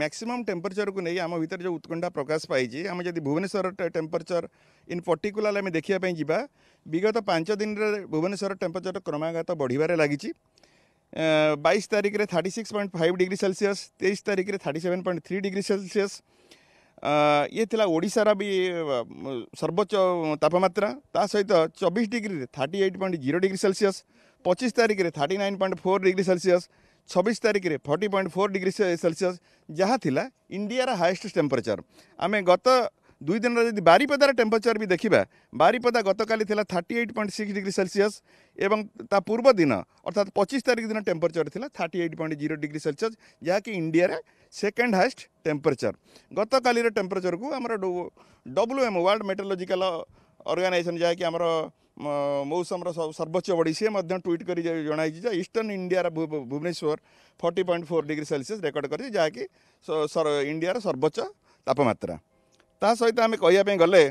Maximum temperature को नहीं आम भितर जो उत्कंठा प्रकाश पाई आम जब भुवनेश्वर टेम्परेचर इन पर्टिकुलार आम देखापी जा विगत पांच दिन में भुवनेश्वर टेम्परेचर क्रमगत बढ़वे लगी बैश तारिख में thirty six point five degree Celsius तेईस तारिख में thirty seven point three degree Celsius ये थी ओडार भी सर्वोच्च तापम्रा ता सहित चौबीस degree thirty eight point zero degree Celsius पचिश तारिख में thirty nine point four degree Celsius ছবিশ তারিখে forty point four degree Celsius যা লা ইন্ডিয়ার হায়েস্ট টেম্পরেচর আমি গত দুই দিনের যদি বারিপদার টেম্পরেচর বি দেখা বারিপদা গতকালি লা thirty eight point six degree Celsius এবং তা পূর্ব দিন অর্থাৎ পঁচিশ তারিখ দিন টেম্পরেচর লা thirty eight point zero degree Celsius যা কি ইন্ডিয়ার সেকেন্ড হায়েস্ট টেম্পরেচর গতকালের টেম্পরেচরକୁ ଆମର W M world meteorological organisation ଯାହାକି ଆମର ମୌସମର ସର୍ବୋଚ୍ଚ ବଢ଼ି ସିଏ ମଧ୍ୟ ଟ୍ୱିଟ୍ କରି ଜଣାଇଛି ଯେ ଇଷ୍ଟର୍ଣ୍ଣ ଇଣ୍ଡିଆର Bhubaneswar forty point four degree Celsius record କରିଛି ଯାହାକି ଇଣ୍ଡିଆର ସର୍ବୋଚ୍ଚ ତାପମାତ୍ରା ତା ସହିତ ଆମେ କହିବା ପାଇଁ ଗଲେ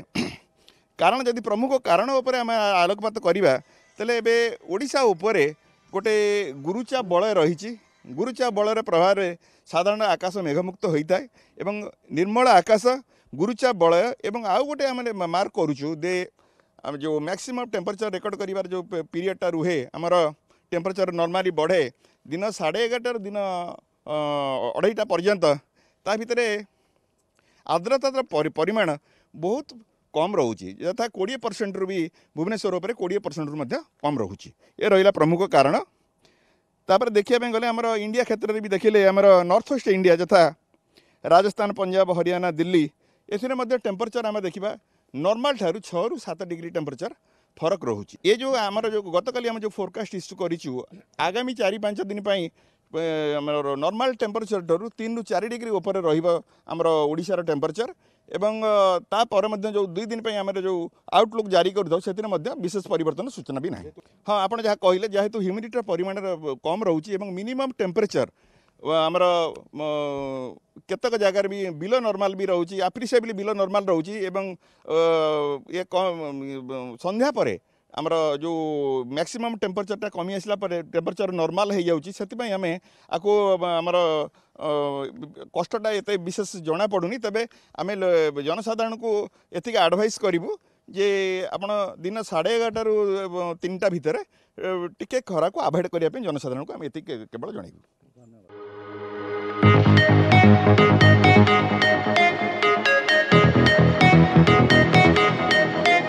କାରଣ ଯଦି ପ୍ରମୁଖ କାରଣ ଉପରେ ଆମେ ଆଲୋକପାତ କରିବା ତାହେଲେ ଏବେ ଓଡ଼ିଶା ଉପରେ ଗୋଟେ ଗୁରୁଚା ବଳ ରହିଛି ଗୁରୁଚା ବଳର ପ୍ରଭାବରେ ସାଧାରଣ ଆକାଶ ମେଘମୁକ୍ତ ହୋଇଥାଏ ଏବଂ ନିର୍ମଳ ଆକାଶ ଗୁରୁଚା ବଳୟ ଏବଂ ଆଉ ଗୋଟେ ଆମେ ମାର୍କ କରୁଛୁ ଦେ जो मैक्सिमम टेम्परेचर रेकर्ड कर जो पीरियडटा रुहे आमर टेम्परेचर नर्माली बढ़े दिन साढ़े एगारटार दिन अढ़ाईटा पर्यंत ता भितर आर्द्रतार परिमाण बहुत कम रोचे यथा कोड़े परसेंट रू भी भुवनेश्वर उपर कोड़े परसेंट रू कम रोचे ये रहा प्रमुख कारण तापर देखा गले आम इंडिया क्षेत्र में भी देखिले आमर नर्थ वेस्ट इंडिया यथा राजस्थान पंजाब हरियाणा दिल्ली एसेर टेम्परेचर आम देखा ନର୍ମାଲ ଠାରୁ ଛଅରୁ ସାତ ଡିଗ୍ରୀ ଟେମ୍ପରେଚର ଫରକ ରହୁଛି ଏ ଯେଉଁ ଆମର ଯେଉଁ ଗତକାଲି ଆମେ ଯେଉଁ ଫୋରକାଷ୍ଟ ଇସ୍ୟୁ କରିଛୁ ଆଗାମୀ ଚାରି ପାଞ୍ଚ ଦିନ ପାଇଁ ଆମର ନର୍ମାଲ ଟେମ୍ପରେଚର ଠାରୁ ତିନିରୁ ଚାରି ଡିଗ୍ରୀ ଉପରେ ରହିବ ଆମର ଓଡ଼ିଶାର ଟେମ୍ପରେଚର ଏବଂ ତାପରେ ମଧ୍ୟ ଯେଉଁ ଦୁଇ ଦିନ ପାଇଁ ଆମର ଯେଉଁ ଆଉଟଲୁକ୍ ଜାରି କରିଥାଉ ସେଥିରେ ମଧ୍ୟ ବିଶେଷ ପରିବର୍ତ୍ତନ ସୂଚନା ବି ନାହିଁ ହଁ ଆପଣ ଯାହା କହିଲେ ଯେହେତୁ ହ୍ୟୁମିଡ଼ିଟିର ପରିମାଣ କମ୍ ରହୁଛି ଏବଂ ମିନିମମ୍ ଟେମ୍ପରେଚର ଆମର କେତେକ ଜାଗାରେ ବି ବିଲୋ ନର୍ମାଲ୍ ବି ରହୁଛି ଆପ୍ରିସିଏବଲି ବିଲୋ ନର୍ମାଲ୍ ରହୁଛି ଏବଂ ଇଏ ସନ୍ଧ୍ୟା ପରେ ଆମର ଯେଉଁ ମ୍ୟାକ୍ସିମମ୍ ଟେମ୍ପରେଚରଟା କମି ଆସିଲା ପରେ ଟେମ୍ପରେଚର ନର୍ମାଲ୍ ହେଇଯାଉଛି ସେଥିପାଇଁ ଆମେ ଆକୁ ଆମର କଷ୍ଟଟା ଏତେ ବିଶେଷ ଜଣାପଡ଼ୁନି ତେବେ ଆମେ ଜନସାଧାରଣଙ୍କୁ ଏତିକି ଆଡ଼ଭାଇସ୍ କରିବୁ ଯେ ଆପଣ ଦିନ ସାଢ଼େ ଏଗାରଟାରୁ ତିନିଟା ଭିତରେ ଟିକେ ଖରାକୁ ଆଭଏଡ଼୍ କରିବା ପାଇଁ ଜନସାଧାରଣଙ୍କୁ ଆମେ ଏତିକି କେବଳ ଜଣାଇବୁ Thank you.